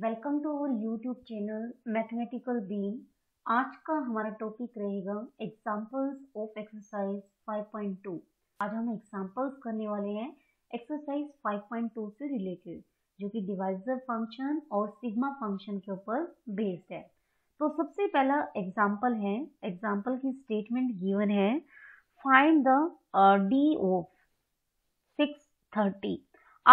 welcome to our YouTube channel mathematical beam आज का हमारा टॉपिक रहेगा एग्जांपल्स ऑफ एक्सरसाइज 5.2 आज हम एग्जांपल्स करने वाले हैं एक्सरसाइज 5.2 से रिलेटेड जो कि डिवाइजर फंक्शन और सिग्मा फंक्शन के ऊपर बेस्ड है तो सबसे पहला एग्जांपल है एग्जांपल की स्टेटमेंट गिवन है find the D of six thirty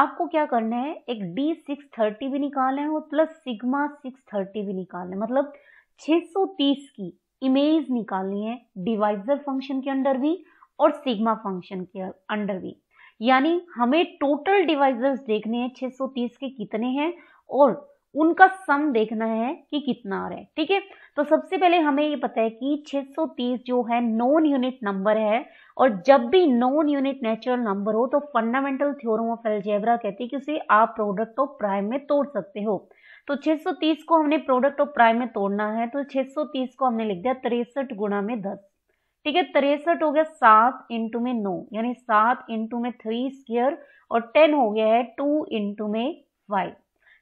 आपको क्या करना है एक डी सिक्स थर्टी भी निकालना है और प्लस सिग्मा सिक्स थर्टी भी निकालना है मतलब 630 की इमेज निकालनी है डिवाइजर फंक्शन के अंडर भी और सिग्मा फंक्शन के अंडर भी यानी हमें टोटल डिवाइजर्स देखने हैं 630 के कितने हैं और उनका सम देखना है कि कितना आ रहा है ठीक है तो सबसे पहले हमें ये पता है कि 630 जो है नॉन यूनिट नंबर है और जब भी नॉन यूनिट नेचुरल नंबर हो तो फंडामेंटल थ्योरम ऑफ एल्जेब्रा कहती है कि उसे आप प्रोडक्ट ऑफ प्राइम में तोड़ सकते हो तो 630 को हमने प्रोडक्ट ऑफ प्राइम में तोड़ना है तो 630 को हमने लिख दिया तिरसठ गुणा में दस ठीक है तिरसठ हो गया सात इंटू में नौ यानी सात इंटू में थ्री स्क्र और टेन हो गया है टू इंटू में फाइव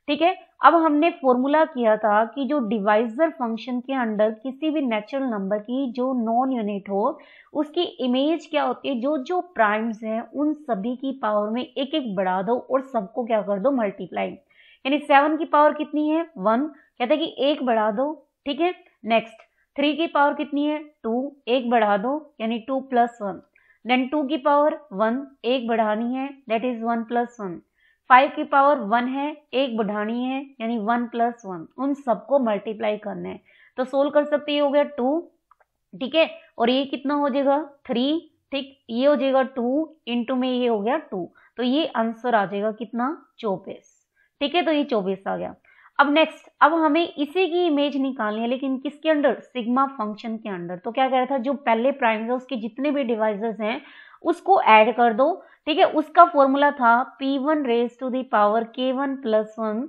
ठीक है अब हमने फॉर्मूला किया था कि जो डिवाइजर फंक्शन के अंडर किसी भी नेचुरल नंबर की जो नॉन यूनिट हो उसकी इमेज क्या होती है जो जो प्राइम्स हैं उन सभी की पावर में एक एक बढ़ा दो और सबको क्या कर दो मल्टीप्लाई यानी सेवन की पावर कितनी है वन कहते हैं कि एक बढ़ा दो ठीक है नेक्स्ट थ्री की पावर कितनी है टू एक बढ़ा दो यानी two plus one then two की पावर वन एक बढ़ानी है that is one plus one five की पावर वन है एक बढ़ानी है यानी वन प्लस वन उन सबको मल्टीप्लाई करना है तो सोल्व कर सकते हो गया टू ठीक है और ये कितना हो जाएगा थ्री ठीक ये हो जाएगा टू इंटू में ये हो गया टू तो ये आंसर आ जाएगा कितना चौबीस ठीक है तो ये चौबीस आ गया अब नेक्स्ट अब हमें इसी की इमेज निकालनी है लेकिन किसके अंडर सिग्मा फंक्शन के अंडर तो क्या कह रहा था जो पहले प्राइम्स है उसके जितने भी डिवाइजर्स हैं उसको ऐड कर दो ठीक है उसका फॉर्मूला था P one raise to power के one plus one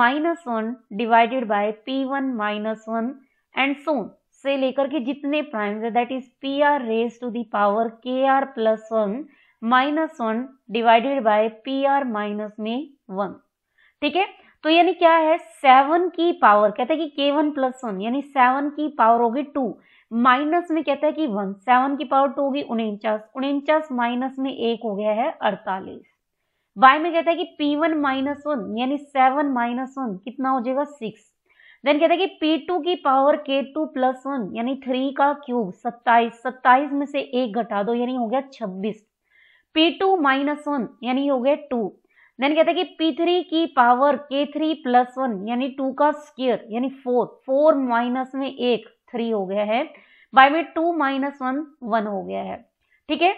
minus one divided by P one minus one and so on से लेकर के जितने प्राइम है that is P R raise to the power K R plus one minus one divided by P R minus में one ठीक है तो यानी क्या है सेवन की पावर कहते हैं कि के वन प्लस वन यानी सेवन की पावर होगी टू माइनस में कहता है कि वन सेवन की पावर टू होगी उनचास उनचास माइनस में एक हो गया है अड़तालीस वाई में कहता है कि पी वन माइनस वन यानी सेवन माइनस वन कितना हो जाएगा सिक्स देन कहता है कि पी टू की पावर के टू प्लस वन यानी थ्री का क्यूब सत्ताईस सत्ताईस में से एक घटा दो यानी हो गया छब्बीस पी टू माइनस वन यानी हो गया टू देन कहता है कि पी थ्री की power K three plus one यानी टू का स्केयर यानी फोर फोर माइनस में एक थ्री हो गया है बाय में टू माइनस वन वन हो गया है ठीक है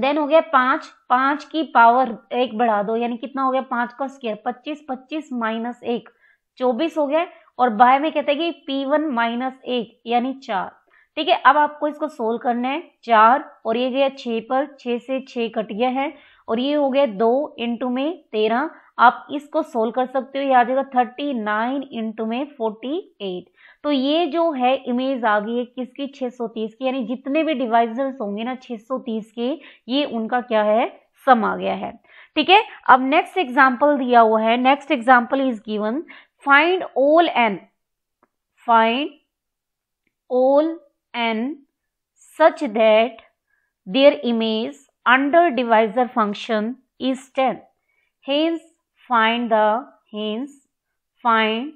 देन हो गया पांच पांच की पावर एक बढ़ा दो यानी कितना हो गया पांच का स्केयर पच्चीस पच्चीस माइनस एक चौबीस हो गया और बाय में कहते हैं कि पी वन माइनस एक यानी चार ठीक है अब आपको इसको सोल्व करना है चार और ये गया छ पर छ से छ कट गया है और ये हो गया दो इंटू में तेरह आप इसको सोल्व कर सकते हो ये आ जाएगा थर्टी नाइन इंटू में फोर्टी एट तो ये जो है इमेज आ गई है किसकी 630 की यानी जितने भी डिवाइजर्स होंगे ना 630 के ये उनका क्या है सम आ गया है ठीक है अब नेक्स्ट एग्जाम्पल दिया हुआ है next example is given find all N find all N such that their image under divisor function is ten hence find the hence find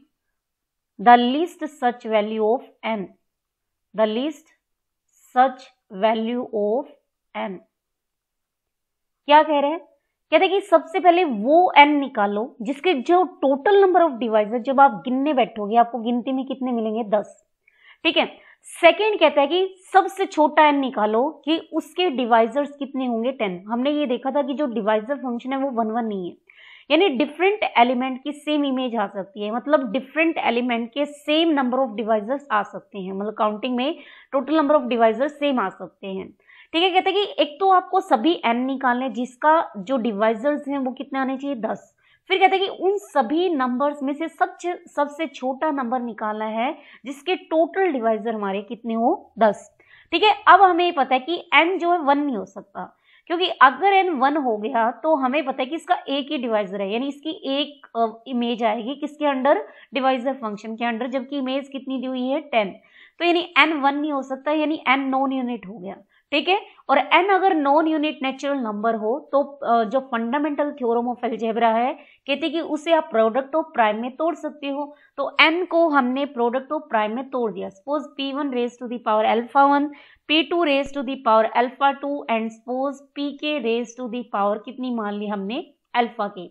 the least such value of n the least such value of n क्या कह रहे हैं कहते हैं कि सबसे पहले वो n निकालो जिसके जो टोटल नंबर ऑफ डिवाइजर जब आप गिनने बैठोगे आपको गिनती में कितने मिलेंगे दस ठीक है सेकेंड कहता है कि सबसे छोटा एन निकालो कि उसके डिवाइजर्स कितने होंगे टेन हमने ये देखा था कि जो डिवाइजर फंक्शन है वो वन वन नहीं है यानी डिफरेंट एलिमेंट की सेम इमेज आ सकती है मतलब डिफरेंट एलिमेंट के सेम नंबर ऑफ डिवाइजर्स आ सकते हैं मतलब काउंटिंग में total number of divisors same आ सकते हैं ठीक है कहते हैं कि एक तो आपको सभी एन निकालने जिसका जो डिवाइजर्स हैं वो कितने आने चाहिए दस फिर कहते हैं कि उन सभी नंबर्स में से सबसे सबसे छोटा नंबर निकालना है जिसके टोटल डिवाइजर हमारे कितने हो दस ठीक है अब हमें पता है कि एन जो है वन नहीं हो सकता क्योंकि अगर एन वन हो गया तो हमें पता है कि इसका एक ही डिवाइजर है यानी इसकी एक इमेज आएगी किसके अंडर डिवाइजर फंक्शन के अंडर जबकि इमेज कितनी दी हुई है टेन तो यानी एन वन नहीं हो सकता यानी एन नॉन यूनिट हो गया ठीक है और एन अगर नॉन यूनिट नेचुरल नंबर हो तो जो फंडामेंटल थ्योरम ऑफ एल्जेब्रा है कहते कि उसे आप प्रोडक्ट ऑफ प्राइम में तोड़ सकते हो तो एन को हमने प्रोडक्ट ऑफ प्राइम में तोड़ दिया suppose P one raise to the power alpha one P two raise to the power alpha two and suppose P K raise to the power कितनी मान ली हमने एल्फा के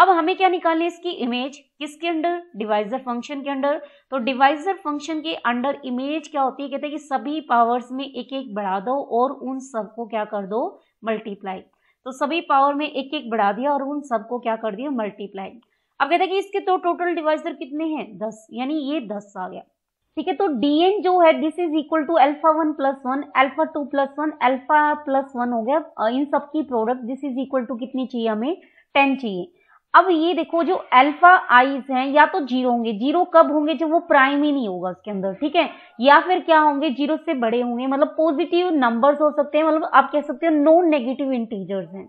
अब हमें क्या निकालनी है इसकी इमेज किसके अंडर डिवाइजर फंक्शन के अंडर तो डिवाइजर फंक्शन के अंडर इमेज क्या होती है कहते हैं कि सभी पावर्स में एक एक बढ़ा दो और उन सबको क्या कर दो मल्टीप्लाई तो सभी पावर में एक एक बढ़ा दिया और उन सबको क्या कर दिया मल्टीप्लाई अब कहते हैं कि इसके तो टोटल डिवाइजर कितने हैं दस यानी ये दस आ गया ठीक है तो डीएन जो है this is equal to alpha one plus one alpha two plus one alpha plus one हो गया इन सबकी product this is equal to कितनी चाहिए हमें टेन चाहिए अब ये देखो जो अल्फा आईज हैं या तो जीरो होंगे जीरो कब होंगे जब वो प्राइम ही नहीं होगा उसके अंदर ठीक है या फिर क्या होंगे जीरो से बड़े होंगे मतलब पॉजिटिव नंबर्स हो सकते हैं मतलब आप कह सकते हो नॉन नेगेटिव इंटीजर्स हैं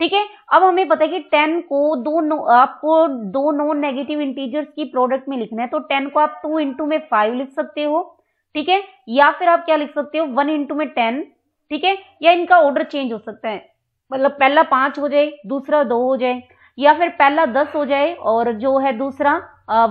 ठीक है अब हमें पता है कि टेन को दो नो आपको दो नॉन नेगेटिव इंटीजर्स की प्रोडक्ट में लिखना है तो टेन को आप टू इंटू में फाइव लिख सकते हो ठीक है या फिर आप क्या लिख सकते हो वन इंटू में टेन ठीक है या इनका ऑर्डर चेंज हो सकता है मतलब पहला पांच हो जाए दूसरा दो हो जाए या फिर पहला दस हो जाए और जो है दूसरा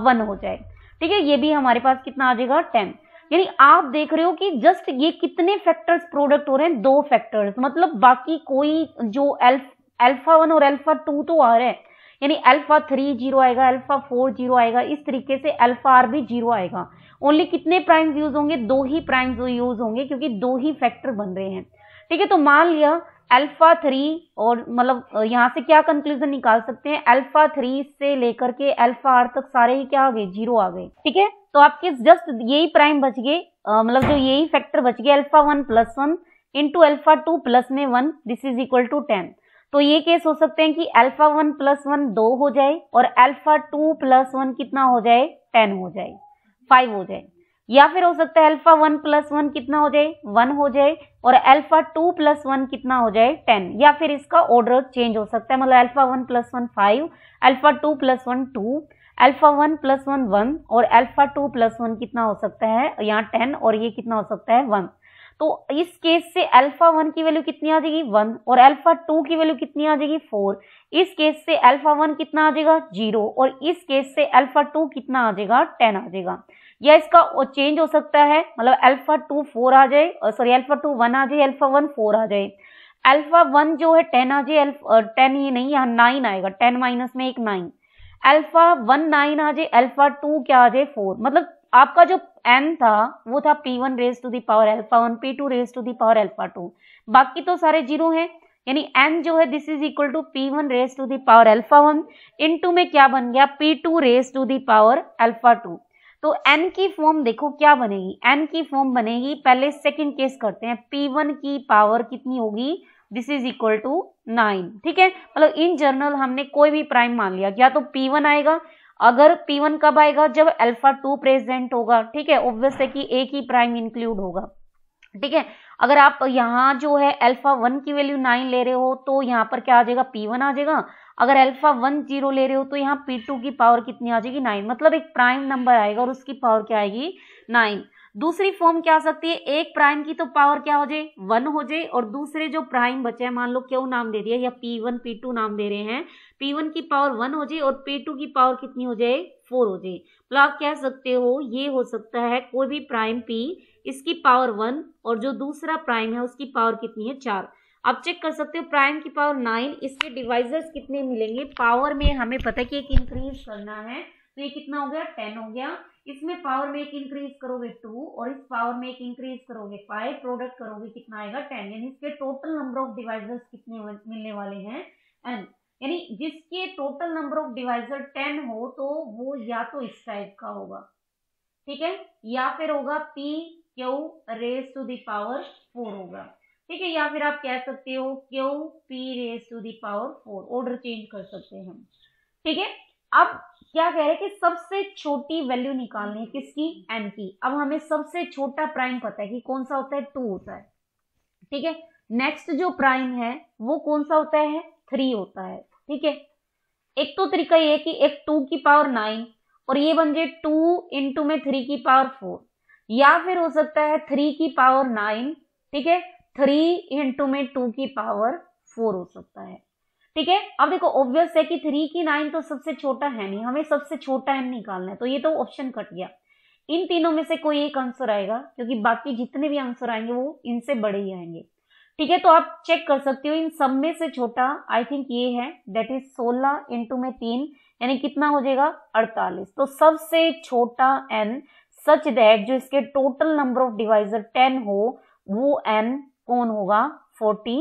वन हो जाए ठीक है ये भी हमारे पास कितना आ जाएगा टेन यानी आप देख रहे हो कि जस्ट ये कितने फैक्टर्स प्रोडक्ट हो रहे हैं दो फैक्टर्स मतलब बाकी कोई जो एल्फ एल्फा वन और एल्फा टू तो आ रहे हैं यानी एल्फा थ्री जीरो आएगा एल्फा फोर जीरो आएगा इस तरीके से एल्फा आर भी जीरो आएगा ओनली कितने प्राइम्स यूज होंगे दो ही प्राइम्स यूज होंगे क्योंकि दो ही फैक्टर बन रहे हैं ठीक है तो मान लिया अल्फा थ्री और मतलब यहाँ से क्या कंक्लूजन निकाल सकते हैं अल्फा थ्री से लेकर के अल्फा आर तक सारे ही क्या आ गए जीरो आ गए ठीक है तो आपके जस्ट यही प्राइम बच गए मतलब जो यही फैक्टर बच गए alpha one plus one into alpha two plus में one this is equal to ten तो ये केस हो सकते हैं कि अल्फा वन प्लस वन दो हो जाए और अल्फा टू प्लस वन कितना हो जाए टेन हो जाए फाइव हो जाए या फिर हो सकता है अल्फा वन प्लस वन कितना हो जाए वन हो जाए और अल्फा टू प्लस वन कितना हो जाए टेन या फिर इसका ऑर्डर चेंज हो सकता है मतलब alpha one plus one five alpha two plus one two alpha one plus one one और अल्फा टू प्लस वन कितना हो सकता है यहाँ टेन और ये कितना हो सकता है वन तो इस केस से अल्फा वन की वैल्यू कितनी आ जाएगी वन और अल्फा टू की वैल्यू कितनी आ जाएगी फोर इस केस से अल्फा वन कितना आ जाएगा जीरो और इस केस से अल्फा टू कितना आ जाएगा टेन आ जाएगा या इसका चेंज हो सकता है मतलब अल्फा टू फोर आ जाए सॉरी अल्फा टू वन आ जाए अल्फा वन फोर आ जाए अल्फा वन जो है टेन आ जाए टेन ये नहीं यहाँ नाइन आएगा टेन माइनस में एक नाइन अल्फा वन नाइन आ जाए अल्फा टू क्या आ जाए फोर मतलब आपका जो एन था वो था P one raise to the power alpha one P two raise to the power alpha two बाकी तो सारे जीरो हैं यानी एम जो है this is equal to P one raise to the power alpha one into में क्या बन गया P two raise to the power alpha two तो एन की फॉर्म देखो क्या बनेगी एन की फॉर्म बनेगी पहले सेकंड केस करते हैं पी वन की पावर कितनी होगी this is equal to nine ठीक है मतलब इन जनरल हमने कोई भी प्राइम मान लिया क्या तो पी वन आएगा अगर पी वन कब आएगा जब अल्फा टू प्रेजेंट होगा ठीक है ऑब्वियस है कि एक ही प्राइम इंक्लूड होगा ठीक है अगर आप यहाँ जो है अल्फा वन की वैल्यू नाइन ले रहे हो तो यहाँ पर क्या आ जाएगा पी वन आ जाएगा अगर अल्फा वन जीरो ले रहे हो तो यहाँ पी टू की पावर कितनी आ जाएगी नाइन मतलब एक प्राइम नंबर आएगा और उसकी पावर क्या आएगी नाइन दूसरी फॉर्म क्या आ सकती है एक प्राइम की तो पावर क्या हो जाए वन हो जाए और दूसरे जो प्राइम बचे हैं मान लो क्यों नाम दे दिया या पी वन पी टू नाम दे रहे हैं पी वन की पावर वन हो जाए और पी टू की पावर कितनी हो जाए फोर हो जाए मतलब आप कह सकते हो ये हो सकता है कोई भी प्राइम पी इसकी पावर वन और जो दूसरा प्राइम है उसकी पावर कितनी है चार आप चेक कर सकते हो प्राइम की पावर नाइन इसके डिवाइजर्स कितने मिलेंगे पावर में हमें पता है कि एक इंक्रीज करना है तो ये कितना हो गया टेन हो गया इसमें पावर में एक इंक्रीज करोगे टू और इस पावर में एक इंक्रीज करोगे फाइव प्रोडक्ट करोगे कितना आएगा टेन यानी इसके टोटल नंबर ऑफ डिवाइजर्स कितने मिलने वाले हैं एन यानी जिसके total number of divisor ten हो तो वो या तो इस टाइप का होगा ठीक है या फिर होगा p q raise to the power four होगा ठीक है या फिर आप कह सकते हो q p raise to the power four order change कर सकते हैं ठीक है अब क्या कह रहे हैं कि सबसे छोटी वैल्यू निकालनी है किसकी एन की अब हमें सबसे छोटा प्राइम पता है कि कौन सा होता है टू होता है ठीक है नेक्स्ट जो प्राइम है वो कौन सा होता है थ्री होता है ठीक है एक तो तरीका ये कि एक टू की पावर नाइन और ये बन जाए टू इंटू में थ्री की पावर फोर या फिर हो सकता है थ्री की पावर नाइन ठीक है थ्री इंटू में टू की पावर फोर हो सकता है ठीक है अब देखो ऑब्वियस है कि थ्री की नाइन तो सबसे छोटा है नहीं हमें सबसे छोटा एन निकालना है तो ये तो ऑप्शन कट गया इन तीनों में से कोई एक आंसर आएगा क्योंकि बाकी जितने भी आंसर आएंगे वो इनसे बड़े ही आएंगे ठीक है तो आप चेक कर सकते हो इन सब में से छोटा आई थिंक ये है दैट इज सोलह इंटू में तीन यानी कितना हो जाएगा अड़तालीस तो सबसे छोटा एन सच दैट जो इसके total number of divisor ten हो वो एन कौन होगा फोर्टी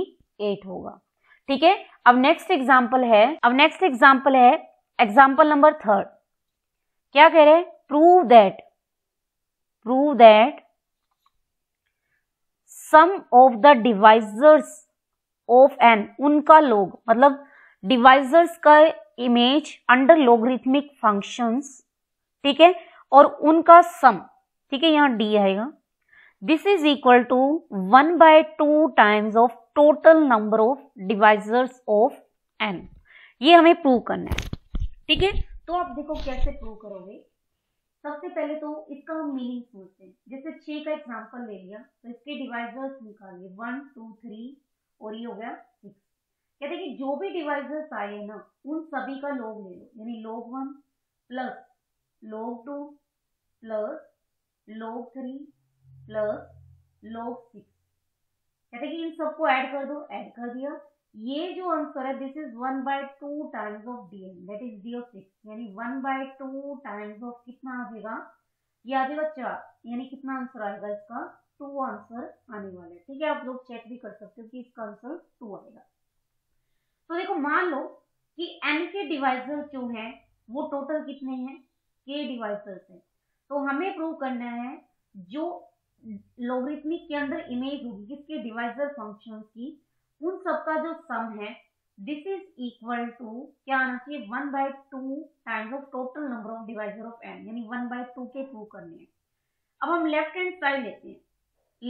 एट होगा ठीक है अब नेक्स्ट एग्जाम्पल है अब नेक्स्ट एग्जाम्पल है एग्जाम्पल नंबर थर्ड क्या कह रहे हैं prove that prove that sum of the divisors of n उनका लोग मतलब डिवाइजर्स का इमेज अंडर लोगरिथमिक फंक्शंस ठीक है और उनका सम ठीक है यहाँ डी आएगा this is equal to one by two times of total number of divisors of n ये हमें प्रूव करना है ठीक है तो आप देखो कैसे प्रूव करोगे सबसे पहले तो इसका हम मीनिंग समझते हैं जैसे छह का एग्जाम्पल ले लिया तो इसके डिवाइजर्स निकालिए वन टू थ्री और ये हो गया सिक्स कहते हैं कि जो भी डिवाइजर्स आए ना उन सभी का लोग ले लो यानी log one plus log 2 plus log 3 plus log 6 कहते कि इन सबको ऐड कर दो ऐड कर दिया ये जो आंसर है this is one by two times of d m that is d of six यानी one by two times of कितना आ जाएगा ये आ जाएगा चार यानी कितना आंसर आएगा इसका टू आंसर आने वाला है ठीक है आप लोग चेक भी कर सकते हो कि इसका आंसर टू आएगा तो देखो मान लो कि एन के डिवाइजर जो है वो टोटल कितने हैं के डिवाइसेस हैं तो हमें प्रूव करना है जो लॉगरिथमिक के अंदर इमेज होगी किसके डिवाइजर फंक्शन की उन सबका जो सम है दिस इज इक्वल टू क्या आना चाहिए one by two times of total number of divisor of n यानी वन बाय टू के प्रूव करने हैं अब हम लेफ्ट हैंड साइड लेते हैं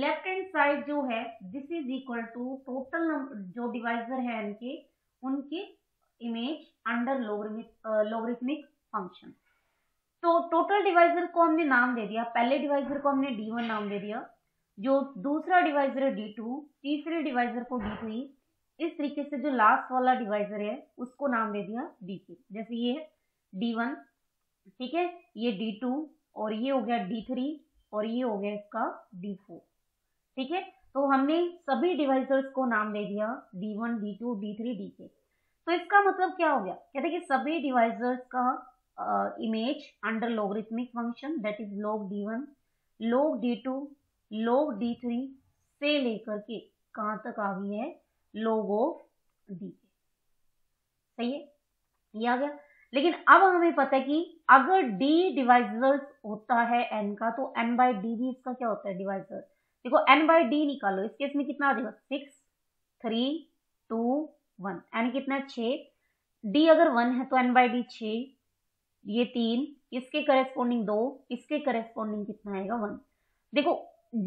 लेफ्ट हैंड साइड जो है this is equal to total जो डिवाइजर है एन के उनके इमेज अंडर लोगरिथमिक फंक्शन तो टोटल डिवाइजर को हमने नाम दे दिया पहले डिवाइजर को हमने डी वन नाम दे दिया जो दूसरा डिवाइजर है डी टू तीसरे डिवाइजर को डी थ्री इस तरीके से जो लास्ट वाला डिवाइजर है उसको नाम दे दिया डी थ्री जैसे ये डी वन ठीक है ये डी टू और ये हो गया डी थ्री और ये हो गया इसका डी फोर ठीक है तो हमने सभी डिवाइजर्स को नाम दे दिया d one d two d three d k तो इसका मतलब क्या हो गया कहते कि सभी डिवाइजर्स का uh, image under logarithmic function that is log d1, log d2, log d3 से लेकर के कहा तक आ गई है log ऑफ d सही है ये आ गया लेकिन अब हमें पता है कि अगर d डिवाइजर्स होता है n का तो n बाई डी भी इसका क्या होता है डिवाइजर देखो n बाई डी निकालो इस केस में कितना आ जाएगा six three two one n कितना छ d अगर वन है तो n बाई डी छ ये तीन इसके करेस्पॉन्डिंग दो इसके करेस्पॉन्डिंग कितना आएगा वन देखो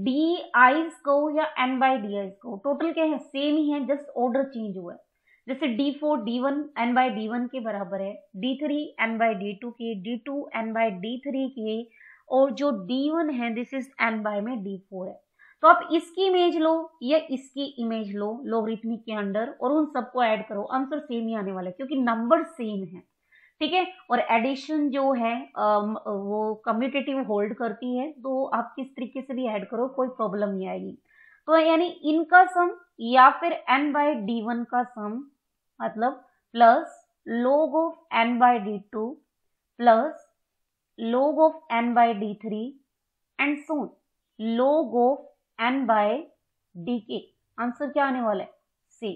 डी आईज को या एन बाई डी आईज को टोटल क्या है सेम ही है जस्ट ऑर्डर चेंज हुआ है जैसे d four d one n by d one के बराबर है d three n by d two के d two n by d three के और जो डी वन है दिस इज एन बाई में डी फोर है तो आप इसकी इमेज लो या इसकी इमेज लो लोगरिथमिक के अंडर और उन सबको ऐड करो आंसर सेम ही आने वाला है क्योंकि नंबर सेम है ठीक है और एडिशन जो है um, वो कम्यूटेटिव होल्ड करती है तो आप किस तरीके से भी ऐड करो कोई प्रॉब्लम नहीं आएगी तो यानी इनका सम या फिर एन बाय डी वन का सम मतलब plus log by n two plus log log n n d three and so on log log n n d k answer क्या आने वाला है सी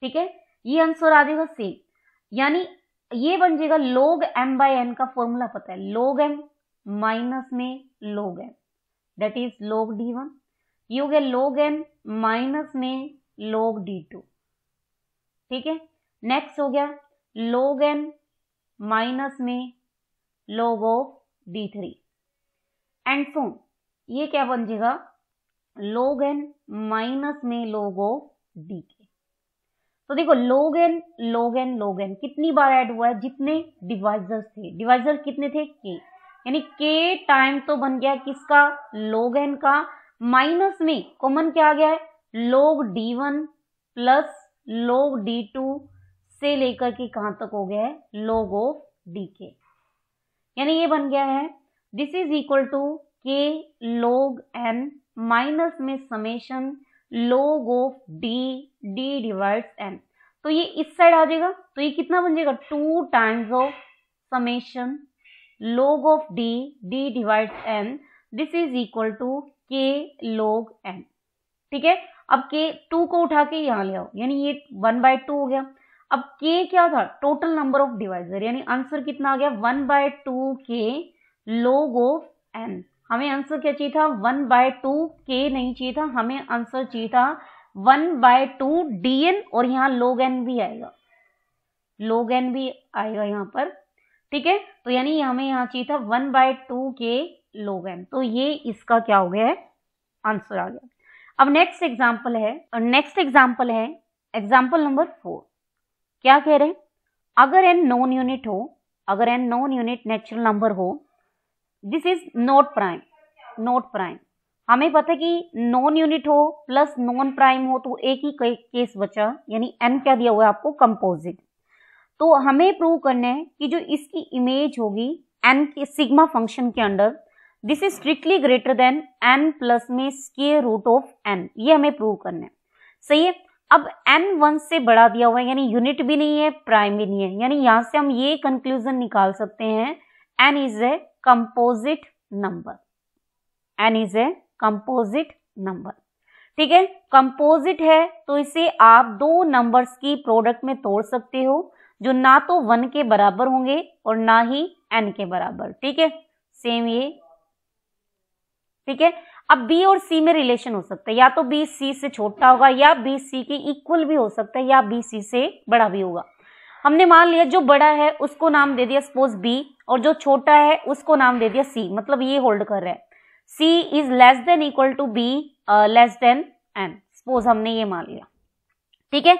ठीक है ये आंसर आ जाएगा सी यानी ये बन जाएगा लोग एम बाई एन का फॉर्मूला पता है लोग एम माइनस में log m that is log d one ये हो गया लोग एम माइनस में लोग डी टू ठीक है नेक्स्ट हो गया लोग एम माइनस में log of d three and so ये क्या बन जाएगा लोग एन माइनस में लोग ऑफ डी तो देखो लोग लोग एन एन लोग एन कितनी बार ऐड हुआ है जितने डिवाइजर थे डिवाइजर कितने थे के यानी के टाइम तो बन गया किसका लोग एन का माइनस में कॉमन क्या आ गया है log d one plus log d two से लेकर के कहां तक हो गया है लोग ऑफ डी के यानी ये बन गया है this is equal to k log n minus में summation log of d d divide n तो ये इस साइड आ जाएगा तो ये कितना बन जाएगा two times of summation log of d d divide n this is equal to k log n ठीक है अब के टू को उठा के यहाँ ले आओ यानी ये वन बाय टू हो गया अब के क्या था टोटल नंबर ऑफ डिवाइजर यानी आंसर कितना आ गया वन बाय टू के लोग ऑफ एन हमें आंसर क्या चाहिए था वन बाय टू के नहीं चाहिए था हमें आंसर चाहिए था one by two d n और यहाँ लोग एन भी आएगा लोग एन भी आएगा यहाँ पर ठीक है तो यानी हमें यहाँ चाहिए था one by two k log N तो ये इसका क्या हो गया है आंसर आ गया अब नेक्स्ट एग्जाम्पल है और नेक्स्ट एग्जाम्पल है एग्जाम्पल नंबर फोर क्या कह रहे हैं अगर एन नॉन यूनिट हो अगर n non unit natural number हो this is not prime not prime हमें पता है कि नॉन यूनिट हो प्लस नॉन प्राइम हो तो एक ही केस बचा यानी एन क्या दिया हुआ है आपको कंपोजिट तो हमें प्रूव करना है कि जो इसकी इमेज होगी एन के सिग्मा फंक्शन के under this is strictly greater than n plus में स्केयर रूट ऑफ एन ये हमें प्रूव करना है सही है अब एन वन से बड़ा दिया हुआ है यानी यूनिट भी नहीं है प्राइम भी नहीं है यानी यहाँ से हम ये कंक्लूजन निकाल सकते हैं n is a composite number n is a composite number ठीक है कंपोजिट है तो इसे आप दो नंबर्स की प्रोडक्ट में तोड़ सकते हो जो ना तो वन के बराबर होंगे और ना ही एन के बराबर ठीक है सेम ये ठीक है अब बी और सी में रिलेशन हो सकता है या तो बी सी से छोटा होगा या बी सी के इक्वल भी हो सकता है या बी सी से बड़ा भी होगा हमने मान लिया जो बड़ा है उसको नाम दे दिया सपोज बी और जो छोटा है उसको नाम दे दिया सी मतलब ये होल्ड कर रहे हैं c is less than equal to b less than n suppose हमने ये मान लिया ठीक है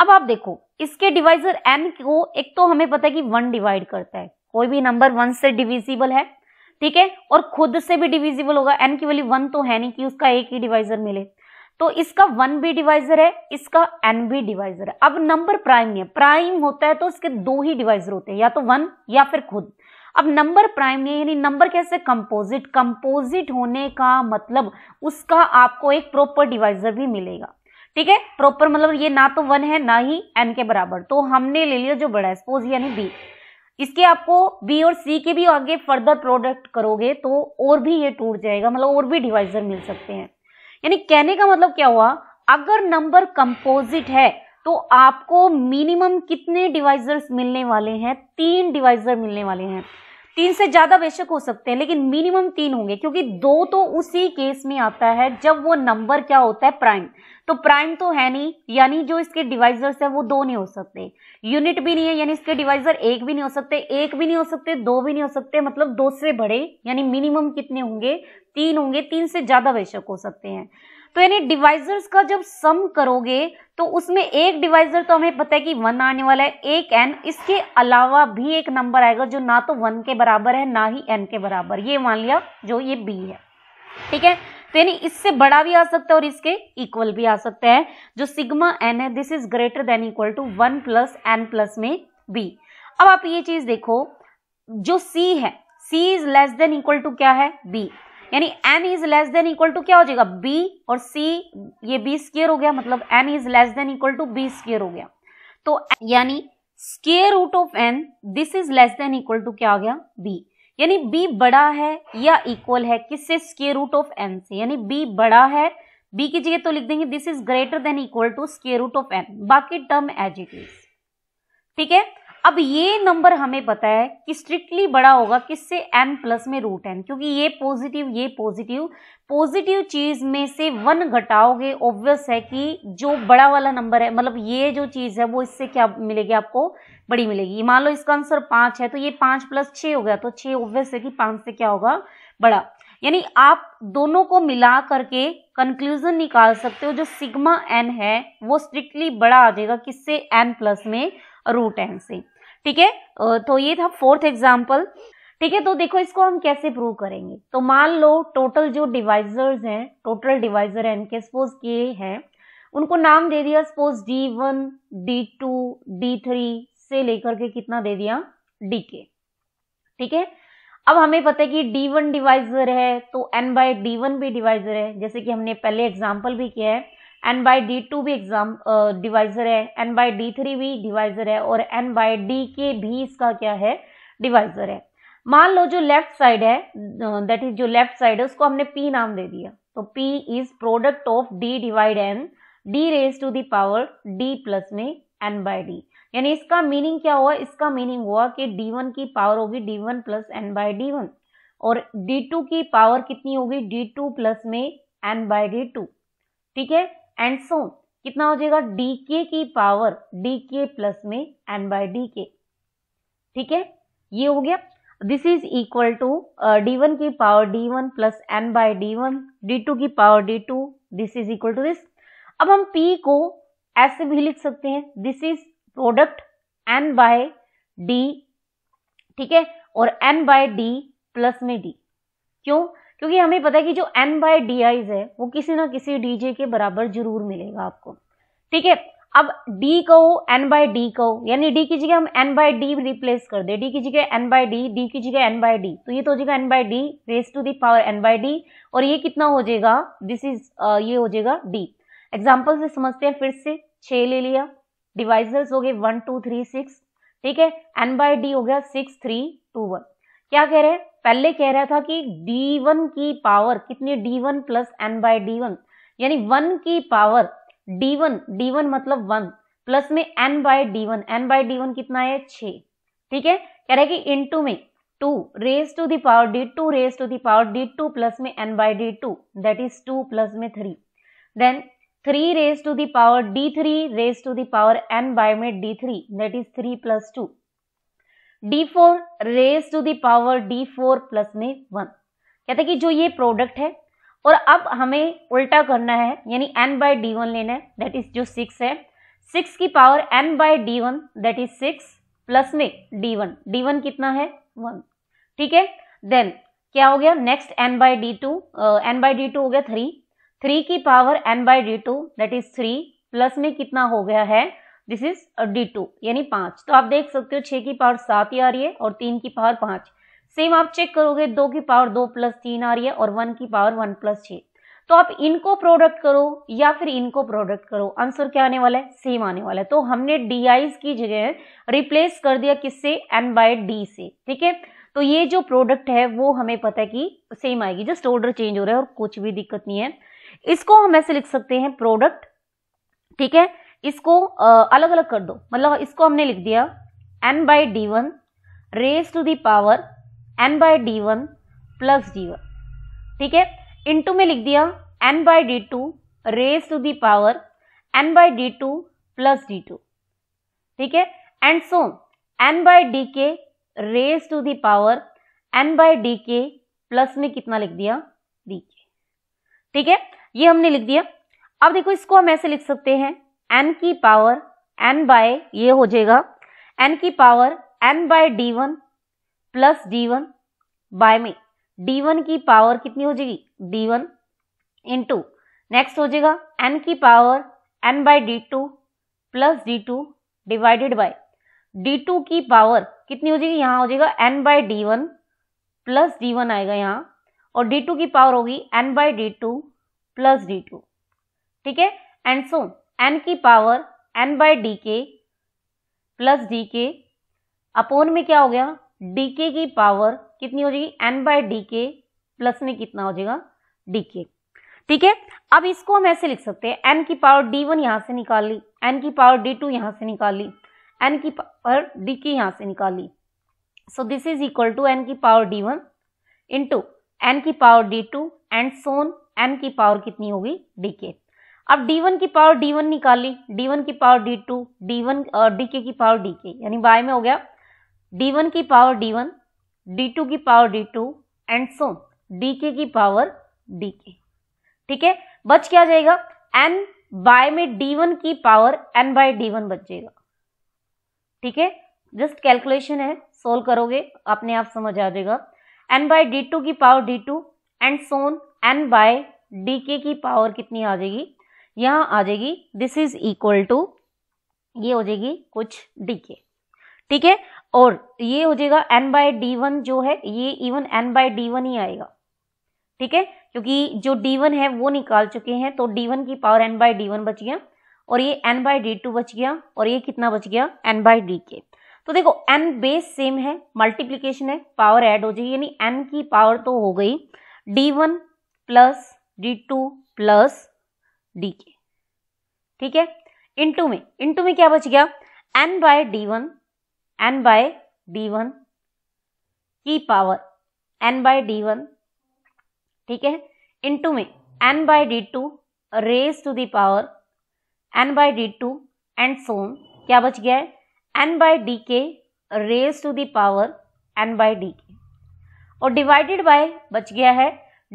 अब आप देखो इसके डिवाइजर एन को एक तो हमें पता है कि वन डिवाइड करता है कोई भी नंबर वन से डिविजिबल है ठीक है और खुद से भी डिविजिबल होगा एन की वाली वन तो है नहीं कि उसका एक ही डिवाइजर मिले तो इसका वन बी डिवाइजर है इसका एन बी डिवाइजर है अब नंबर प्राइम है प्राइम होता है तो इसके दो ही डिवाइजर होते हैं या तो वन या फिर खुद अब नंबर प्राइम है यानी नंबर कैसे कंपोजिट कंपोजिट होने का मतलब उसका आपको एक प्रॉपर डिवाइजर भी मिलेगा ठीक है प्रॉपर मतलब ये ना तो वन है ना ही एन के बराबर तो हमने ले लिया जो बड़ा है सपोज यानी बी इसके आपको बी और सी के भी आगे फर्दर प्रोडक्ट करोगे तो और भी ये टूट जाएगा मतलब और भी डिवाइजर मिल सकते हैं यानी कहने का मतलब क्या हुआ अगर नंबर कंपोजिट है तो आपको मिनिमम कितने डिवाइजर्स मिलने वाले हैं तीन डिवाइजर मिलने वाले हैं तीन से ज्यादा बेशक हो सकते हैं लेकिन मिनिमम तीन होंगे क्योंकि दो तो उसी केस में आता है जब वो नंबर क्या होता है प्राइम तो प्राइम तो है नहीं यानी जो इसके डिवाइजर्स है वो दो नहीं हो सकते यूनिट भी नहीं है यानी इसके डिवाइजर एक भी नहीं हो सकते एक भी नहीं हो सकते दो भी नहीं हो सकते मतलब दो से बड़े यानी मिनिमम कितने होंगे तीन होंगे तीन से ज्यादा बेशक हो सकते हैं तो यानी डिवाइजर्स का जब सम करोगे तो उसमें एक डिवाइजर तो हमें पता है कि वन आने वाला है एक एन इसके अलावा भी एक नंबर आएगा जो ना तो वन के बराबर है ना ही एन के बराबर ये मान लिया जो ये बी है ठीक है तो यानी इससे बड़ा भी आ सकता है और इसके इक्वल भी आ सकता है जो सिग्मा एन है this is greater than equal to one plus n plus में बी अब आप ये चीज देखो जो सी है c is less than equal to क्या है बी यानी m is less than equal to क्या हो जाएगा बी और सी ये बी स्केयर हो गया मतलब m is less than equal to b square हो गया तो यानी square root of n this is less than equal to क्या हो गया बी यानी बी बड़ा है या इक्वल है किससे स्केयर रूट ऑफ एन से यानी बी बड़ा है बी की जगह तो लिख देंगे this is greater than equal to square root of n बाकी टर्म एज इट इज ठीक है अब ये नंबर हमें पता है कि स्ट्रिक्टली बड़ा होगा किससे एम प्लस में रूट एन क्योंकि ये पॉजिटिव ये पॉजिटिव पॉजिटिव चीज में से वन घटाओगे ऑब्वियस है कि जो बड़ा वाला नंबर है मतलब ये जो चीज है वो इससे क्या मिलेगी आपको बड़ी मिलेगी मान लो इसका आंसर पांच है तो ये पांच प्लस छः हो गया तो छः ऑब्वियस है कि पांच से क्या होगा बड़ा यानी आप दोनों को मिला करके कंक्लूजन निकाल सकते हो जो सिग्मा एन है वो स्ट्रिक्टली बड़ा आ जाएगा किससे एन प्लस में रूट एन से ठीक है तो ये था फोर्थ एग्जाम्पल ठीक है तो देखो इसको हम कैसे प्रूव करेंगे तो मान लो टोटल जो डिवाइजर्स हैं टोटल डिवाइजर एन के सपोज के हैं उनको नाम दे दिया suppose d one d two d three से लेकर के कितना दे दिया डी के ठीक है अब हमें पता है कि डी वन डिवाइजर है तो एन बाय डी वन भी डिवाइजर है जैसे कि हमने पहले एग्जाम्पल भी किया है एन बाई डी टू भी एग्जाम डिवाइजर है एन बाई डी थ्री भी डिवाइजर है और एन बाई डी के भी इसका क्या है डिवाइजर है मान लो जो लेफ्ट साइड है दैट इज जो लेफ्ट साइड है उसको हमने पी नाम दे दिया तो p is product of d divide n d raise to the power d plus में एन बाई डी यानी इसका मीनिंग क्या हुआ इसका मीनिंग हुआ कि डी वन की पावर होगी d one plus n by d one और डी टू की पावर कितनी होगी डी टू प्लस में एन बाई डी टू ठीक है एंड सोन कितना हो जाएगा डी के की पावर डी के प्लस में एन बाय डी के ठीक है ये हो गया this is equal to d one की power d one plus n by d one d two की power d two this is equal to this अब हम पी को ऐसे भी लिख सकते हैं this is product n by d ठीक है और एन बाय डी प्लस में डी क्यों क्योंकि हमें पता है कि जो एम बाय डी आईज है वो किसी ना किसी डी जे के बराबर जरूर मिलेगा आपको ठीक है अब डी कहो एन बाय डी कहो यानी डी की जगह हम एन बाय डी रिप्लेस कर दे डी की जगह एन बाय डी डी की जगह एन बाय डी तो ये तो हो जाएगा n by d raise to the power n by d और ये कितना हो जाएगा दिस इज ये हो जाएगा डी एग्जाम्पल से समझते हैं फिर से छ ले लिया डिवाइजर्स हो गए वन टू थ्री सिक्स ठीक है एन बाय डी हो गया सिक्स थ्री टू वन क्या कह रहे हैं पहले कह रहा था कि d1 की पावर कितनी d1 one plus n by d यानी 1 की पावर d1 d1 मतलब 1 प्लस में n by d one n by d कितना है 6 ठीक है कह रहा है कि टू में 2 raise to the power d two raise to the power d two plus में n by d two that is 2 plus में 3 then 3 raise to the power d three raise to the power n by में d three that is 3 plus two d four raise to the power d four plus में one कहते हैं कि जो ये product है और अब हमें उल्टा करना है यानी एन बाय डी वन लेना है दैट इज जो सिक्स है सिक्स की power n by d one that is six plus में डी वन डी वन कितना है वन ठीक है देन क्या हो गया next n by d two n by d two हो गया थ्री थ्री की power n by d two that is three plus में कितना हो गया है दिस इज डी टू यानी पांच तो आप देख सकते हो छह की पावर सात ही आ रही है और तीन की पावर पांच सेम आप चेक करोगे दो की पावर दो प्लस तीन आ रही है और वन की पावर वन प्लस छ तो आप इनको प्रोडक्ट करो या फिर इनको प्रोडक्ट करो आंसर क्या आने वाला है सेम आने वाला है तो हमने डी आईज की जगह रिप्लेस कर दिया किससे एन बाय डी से ठीक है तो ये जो प्रोडक्ट है वो हमें पता है कि सेम आएगी जस्ट ऑर्डर चेंज हो रहा है और कुछ भी दिक्कत नहीं है इसको हम ऐसे लिख सकते हैं प्रोडक्ट ठीक है इसको अलग अलग कर दो मतलब इसको हमने लिख दिया n by d one raise to the power n by d one plus d one ठीक है इनटू में लिख दिया n by d two raise to the power n by d two plus d two ठीक है and so n by d k raise to the power n by d k plus में कितना लिख दिया डी के ठीक है ये हमने लिख दिया अब देखो इसको हम ऐसे लिख सकते हैं एन की पावर एन बाय ये हो जाएगा एन की power n by d one plus d one by में डी वन की पावर कितनी हो जाएगी डी वन इंटू नेक्स्ट हो जाएगा एन की power n by d two plus d two divided by d two की पावर कितनी हो जाएगी यहाँ हो जाएगा n by d one plus d one आएगा यहाँ और डी टू की पावर होगी n by d two plus d two ठीक है एंड सो एन की power n by d k plus d k upon में क्या हो गया डी के की पावर कितनी हो जाएगी n by d k plus में कितना हो जाएगा डी के ठीक है अब इसको हम ऐसे लिख सकते हैं एन की पावर डी वन यहां से निकाल ली एन की पावर डी टू यहां से निकाल ली एन की पावर डी के यहां से निकाल ली so this is equal to n की power d one into n की power d two and so on n की पावर कितनी होगी डी के अब d1 की पावर d1 निकाली d1 की पावर d2 d1 और dk की पावर dk यानी बाय में हो गया d1 की पावर d1 d2 की power d2 and so dk की पावर dk ठीक है बच क्या जाएगा n बाय में d1 की पावर n बाय d1 बच जाएगा ठीक है जस्ट कैलकुलेशन है सोल्व करोगे अपने आप समझ आ जाएगा एन बाय डी टू की power d two and so on n by d k की पावर कितनी आ जाएगी यहाँ आ जाएगी दिस इज इक्वल टू ये हो जाएगी कुछ डी के ठीक है और ये हो जाएगा एन बाय डी वन जो है ये even n by d one ही आएगा ठीक है क्योंकि जो डी वन है वो निकाल चुके हैं तो डी वन की power n by d one बच गया और ये एन बाय डी टू बच गया और ये कितना बच गया एन बाय डी के तो देखो एन बेस सेम है मल्टीप्लीकेशन है पावर एड हो जाएगी यानी एन की पावर तो हो गई d one plus d two plus d k ठीक है इंटू में इंटू में क्या बच गया n by d one n by d one की power n by d one ठीक है इंटू में n by d two raise to the power n by d two and so on क्या बच गया है n by d k raise to the power n by d k और divided by बच गया है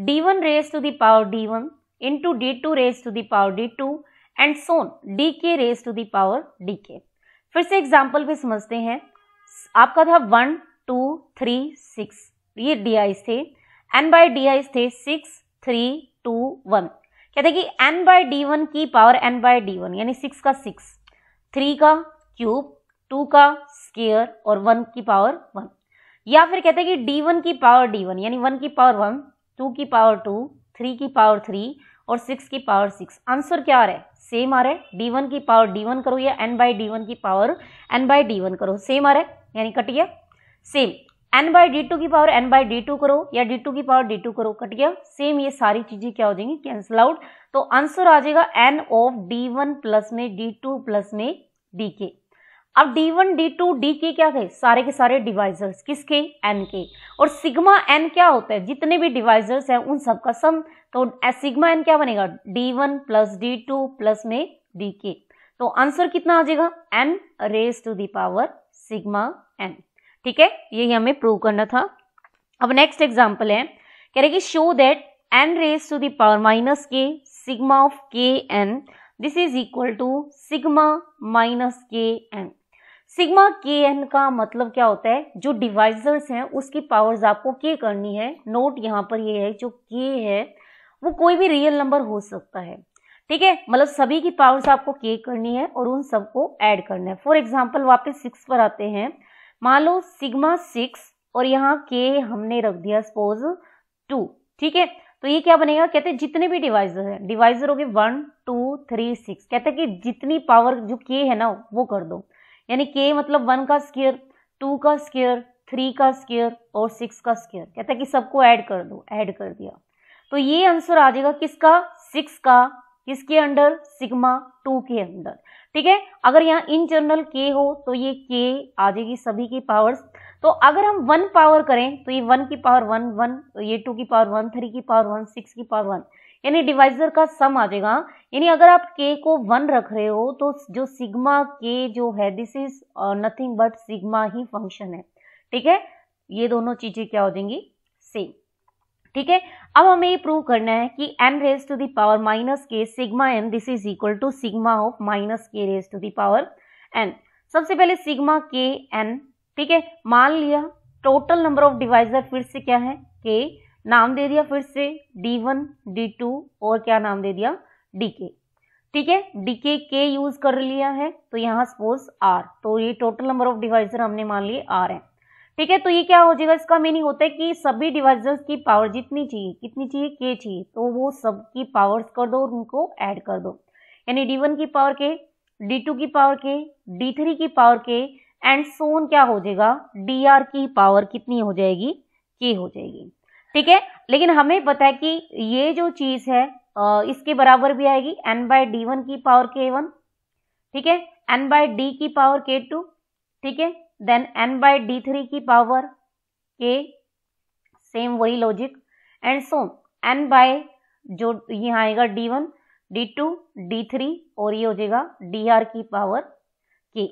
d one raise to the power d one into d2 raised to the power d2 and so on d k raise to power d k फिर से example भी समझते हैं आपका था वन टू थ्री सिक्स ये डी आईज थे n by d i's थे सिक्स थ्री टू वन क्या था कि एन बाय डी वन की power n by d one यानी सिक्स का सिक्स थ्री का क्यूब टू का स्केयर और वन की पावर वन या फिर कहते हैं कि डी वन की पावर डी वन यानी वन की पावर वन टू की पावर टू थ्री की पावर थ्री और सिक्स की पावर सिक्स आंसर क्या आ रहा है सेम आ रहा है डी वन की पावर डी वन करो या एन बाई डी वन की power n by d one करो सेम आ रहा है यानी कट गया same n by d two की power n by d two करो या डी टू की पावर डी टू करो कट गया सेम ये सारी चीजें क्या हो जाएंगी कैंसिल आउट तो आंसर आ जाएगा n of d one plus में डी टू प्लस में डी के अब D1, D2, D के क्या थे सारे के सारे डिवाइजर्स किसके एन के और सिग्मा एन क्या होता है जितने भी डिवाइजर्स हैं उन सब का सम तो सिग्मा एन क्या बनेगा D1 one plus d two plus में डी के तो आंसर कितना आ जाएगा n raise to the power sigma n ठीक है यही हमें प्रूव करना था अब नेक्स्ट एग्जाम्पल है कह रहे कि show that n raise to the power minus k sigma of k n this is equal to sigma minus k n sigma k n का मतलब क्या होता है जो डिवाइजर्स हैं उसकी पावर्स आपको के करनी है नोट यहाँ पर ये है जो के है वो कोई भी रियल नंबर हो सकता है ठीक है मतलब सभी की पावर्स आपको के करनी है और उन सबको ऐड करना है फॉर एग्जाम्पल वापस सिक्स पर आते हैं मान लो सिग्मा सिक्स और यहाँ के हमने रख दिया सपोज टू ठीक है तो ये क्या बनेगा कहते हैं जितने भी डिवाइजर हैं डिवाइजर हो गए वन टू थ्री सिक्स कहते हैं कि जितनी पावर जो के है ना वो कर दो यानी के मतलब वन का स्केयर टू का स्केयर थ्री का स्केयर और सिक्स का स्केयर कहता है कि सबको ऐड कर दो ऐड कर दिया तो ये आंसर आ जाएगा किसका सिक्स का किसके अंडर सिग्मा टू के अंडर ठीक है अगर यहाँ इन जनरल के हो तो ये के आ जाएगी सभी की पावर्स तो अगर हम वन पावर करें तो ये वन की पावर वन वन ये टू की पावर वन थ्री की पावर वन सिक्स की पावर वन यानी डिवाइजर का सम आ जाएगा यानी अगर आप के को वन रख रहे हो तो जो सिग्मा के जो है this is nothing but sigma ही फंक्शन है ठीक है ये दोनों चीजें क्या हो जाएंगी सेम ठीक है अब हमें ये प्रूव करना है कि n raise to the power minus k sigma n this is equal to sigma of minus k raise to the power n सबसे पहले सिग्मा के एन ठीक है मान लिया टोटल नंबर ऑफ डिवाइजर फिर से क्या है के नाम दे दिया फिर से D1, D2 और क्या नाम दे दिया DK ठीक है DK के यूज कर लिया है तो यहाँ सपोज आर तो ये टोटल नंबर ऑफ डिवाइजर हमने मान लिए आर है ठीक है तो ये क्या हो जाएगा इसका मीनिंग होता है कि सभी डिवाइजर्स की पावर जितनी चाहिए कितनी चाहिए के चाहिए तो वो सब की कर दो और उनको एड कर दो यानी डी वन की पावर के डी टू की पावर के डी थ्री की पावर के एंड सोन क्या हो जाएगा डी आर की पावर कितनी हो जाएगी के हो जाएगी ठीक है लेकिन हमें पता है कि ये जो चीज है इसके बराबर भी आएगी एन बाय डी वन की पावर के वन ठीक है एन बाय डी की पावर के टू ठीक है then n by d three की पावर के सेम वही logic and so n by जो यहाँ आएगा d one d two d three और ये हो जाएगा डी आर की पावर के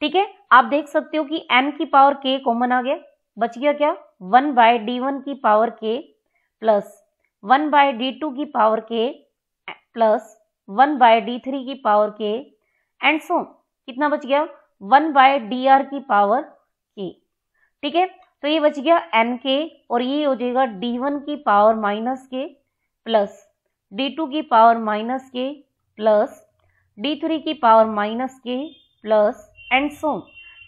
ठीक है आप देख सकते हो कि एन की पावर के कॉमन आ गया बच गया क्या वन बाय डी वन की power k plus one by d two की power k plus one by d three की पावर के एंड सो कितना बच गया वन बाय डी आर की पावर के ठीक है तो ये बच गया एन के और ये हो जाएगा डी वन की power minus k plus d two की power minus k plus d three की power minus k plus and so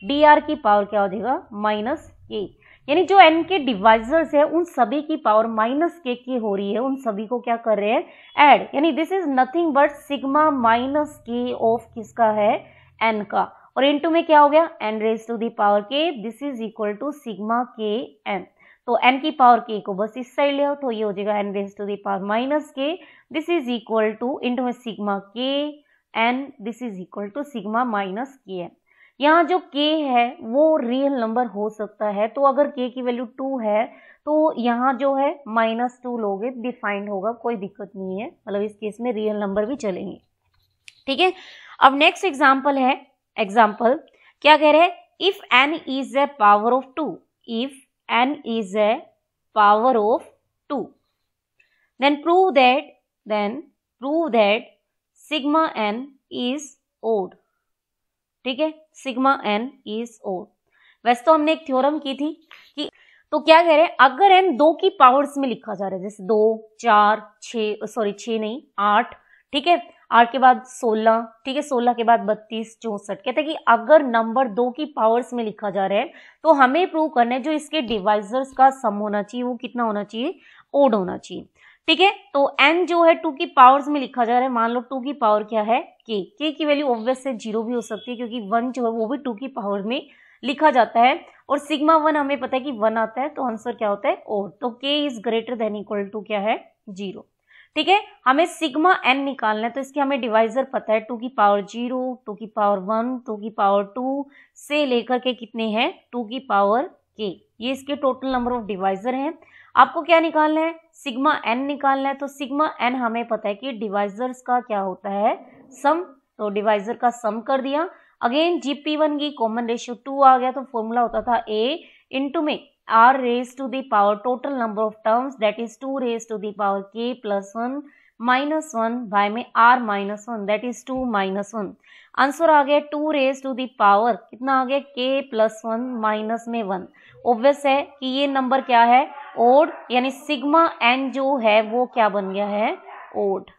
d r की पावर क्या हो जाएगा माइनस के यानी जो एन के डिवाइजर्स है उन सभी की पावर माइनस के की हो रही है उन सभी को क्या कर रहे हैं ऐड यानी this is nothing but sigma minus k of किसका है एन का और इन में क्या हो गया n raise to the power k this is equal to sigma k n तो एन की पावर के को बस इस साइड ले आओ तो ये हो जाएगा n raise to the power minus k this is equal to into में sigma k n this is equal to sigma minus k n यहाँ जो k है वो रियल नंबर हो सकता है तो अगर k की वैल्यू टू है तो यहाँ जो है माइनस टू लोगे डिफाइंड होगा कोई दिक्कत नहीं है मतलब इस केस में रियल नंबर भी चलेंगे ठीक है अब नेक्स्ट एग्जाम्पल है एग्जाम्पल क्या कह रहे हैं if n is a power of two if n is a power of two then prove that then prove that sigma n is odd ठीक है सिग्मा एन इज ओ वैसे तो हमने एक थ्योरम की थी कि तो क्या कह रहे हैं अगर एन दो की पावर्स में लिखा जा रहा है जैसे दो चार छ सॉरी छ नहीं आठ ठीक है आठ के बाद सोलह ठीक है सोलह के बाद बत्तीस चौसठ कहते हैं कि अगर नंबर दो की पावर्स में लिखा जा रहा है तो हमें प्रूव करना है जो इसके डिवाइजर्स का सम होना चाहिए वो कितना होना चाहिए ओड होना चाहिए ठीक है तो एन जो है टू की पावर्स में लिखा जा रहा है मान लो टू की पावर क्या है के के की वैल्यू ऑब्वियस से जीरो भी हो सकती है क्योंकि वन जो है वो भी टू की पावर में लिखा जाता है और सिग्मा वन हमें पता है कि वन आता है तो आंसर क्या होता है और तो k is greater than equal to क्या है जीरो ठीक है हमें सिग्मा एन निकालना है तो इसके हमें डिवाइजर पता है टू की पावर जीरो टू की पावर वन टू की पावर टू से लेकर के कितने हैं टू की पावर के ये इसके टोटल नंबर ऑफ डिवाइजर हैं आपको क्या निकालना है सिग्मा एन निकालना है तो सिग्मा एन हमें पता है कि डिवाइजर्स का क्या होता है सम तो डिवाइजर का सम कर दिया अगेन जीपी वन की कॉमन रेशियो टू आ गया तो फॉर्मूला होता था ए इंटू में r raise to the power total number of terms that is two raise to the power k plus one minus one by में r minus one that is two minus one answer आ गया two raise to the power कितना आ गया k plus one minus में one obvious है कि ये नंबर क्या है ओड यानी सिग्मा एन जो है वो क्या बन गया है ओड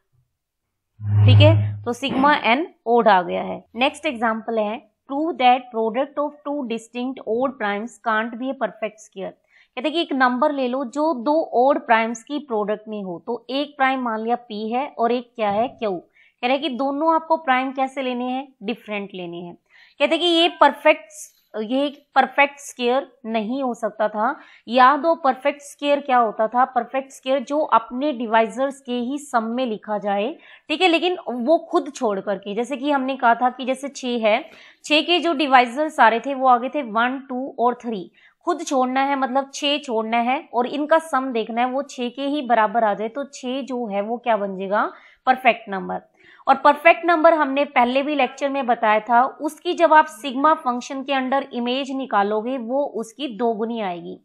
ठीक है तो सिग्मा एन ओड आ गया है नेक्स्ट एग्जाम्पल है prove that product of two distinct odd primes can't be a perfect square कहते कि एक नंबर ले लो जो दो ओड प्राइम्स की प्रोडक्ट में हो तो एक प्राइम मान लिया पी है और एक क्या है क्यू कह रहे कि दोनों आपको प्राइम कैसे लेने हैं डिफरेंट लेने हैं कहते कि ये परफेक्ट तो ये एक परफेक्ट स्केयर नहीं हो सकता था या तो परफेक्ट स्केयर क्या होता था परफेक्ट स्केयर जो अपने डिवाइजर्स के ही सम में लिखा जाए ठीक है लेकिन वो खुद छोड़ करके जैसे कि हमने कहा था कि जैसे छः है छः के जो डिवाइजर सारे थे वो आगे थे वन टू और थ्री खुद छोड़ना है मतलब छः छोड़ना है और इनका सम देखना है वो छः के ही बराबर आ जाए तो छः जो है वो क्या बन जाएगा परफेक्ट नंबर और परफेक्ट नंबर हमने पहले भी लेक्चर में बताया था उसकी जब आप सिग्मा फंक्शन के अंडर इमेज निकालोगे वो उसकी दोगुनी आएगी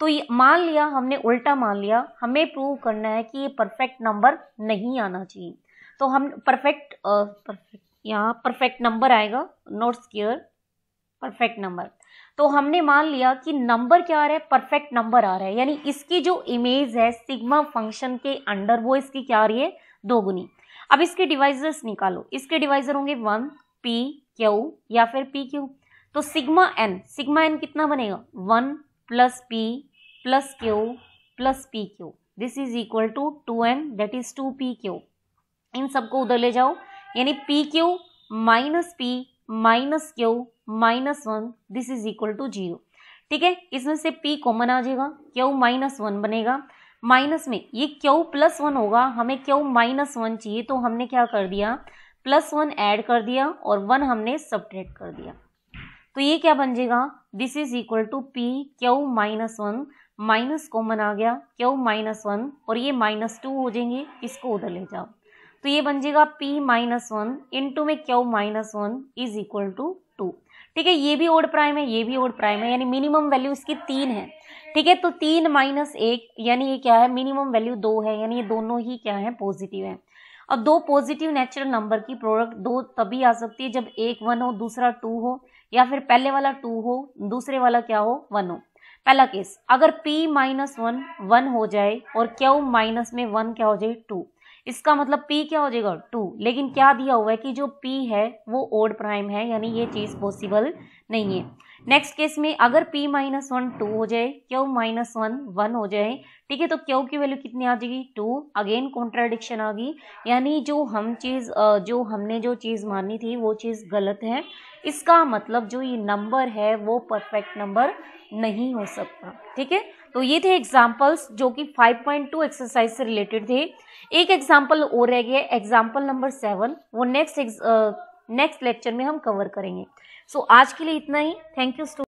तो मान लिया हमने उल्टा मान लिया हमें प्रूव करना है कि ये परफेक्ट नंबर नहीं आना चाहिए तो हम परफेक्ट परफेक्ट यहाँ परफेक्ट नंबर आएगा नोट केयर परफेक्ट नंबर तो हमने मान लिया कि नंबर क्या आ रहा है परफेक्ट नंबर आ रहा है यानी इसकी जो इमेज है सिग्मा फंक्शन के अंडर वो इसकी क्या आ रही है दोगुनी अब इसके डिवाइजर्स निकालो इसके डिवाइजर होंगे वन पी क्यू या फिर पी क्यू तो सिग्मा एन सिग्मा एन कितना बनेगा one plus p plus q plus p q this is equal to two n that is two p q इन सबको उधर ले जाओ यानी p q minus p minus q minus one this is equal to zero ठीक है इसमें से पी कॉमन आ जाएगा क्यू माइनस वन बनेगा माइनस में ये क्यू प्लस वन होगा हमें क्यू माइनस वन चाहिए तो हमने क्या कर दिया प्लस वन ऐड कर दिया और वन हमने सब्ट्रैक्ट कर दिया तो ये क्या बन जाएगा this is equal to p q minus one minus common आ गया क्यू माइनस वन और ये माइनस टू हो जाएंगे इसको उधर ले जाओ तो ये बन जाएगा पी माइनस वन इंटू में q minus one is equal to two ठीक है ये भी ओड प्राइम है ये भी ओड प्राइम है यानी मिनिमम वैल्यू इसकी तीन है ठीक है तो तीन माइनस एक यानी ये क्या है मिनिमम वैल्यू दो है यानी ये दोनों ही क्या है पॉजिटिव है अब दो पॉजिटिव नेचुरल नंबर की प्रोडक्ट दो तभी आ सकती है जब एक वन हो दूसरा टू हो या फिर पहले वाला टू हो दूसरे वाला क्या हो वन हो पहला केस अगर पी माइनस वन वन हो जाए और क्यू माइनस में वन क्या हो जाए टू इसका मतलब पी क्या हो जाएगा टू लेकिन क्या दिया हुआ है कि जो पी है वो ओड प्राइम है यानी ये चीज़ पॉसिबल नहीं है नेक्स्ट केस में अगर पी माइनस वन टू हो जाए क्यू माइनस वन वन हो जाए ठीक है तो क्यू की वैल्यू कितनी आ जाएगी टू अगेन कॉन्ट्राडिक्शन आ गई यानी जो हम चीज़ जो हमने जो चीज़ मानी थी वो चीज़ गलत है इसका मतलब जो ये नंबर है वो परफेक्ट नंबर नहीं हो सकता ठीक है तो ये थे एग्जाम्पल्स जो कि 5.2 एक्सरसाइज से रिलेटेड थे एक एग्जाम्पल और रह गया एग्जाम्पल नंबर सेवन वो नेक्स्ट नेक्स्ट लेक्चर में हम कवर करेंगे सो so, आज के लिए इतना ही थैंक यू